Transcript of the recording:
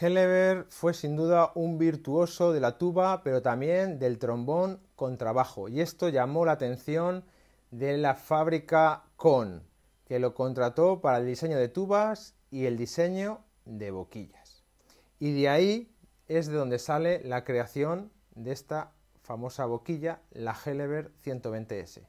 Hellever fue sin duda un virtuoso de la tuba, pero también del trombón con trabajo, y esto llamó la atención de la fábrica Kohn, que lo contrató para el diseño de tubas y el diseño de boquillas. Y de ahí es de donde sale la creación de esta famosa boquilla, la Hellever 120S,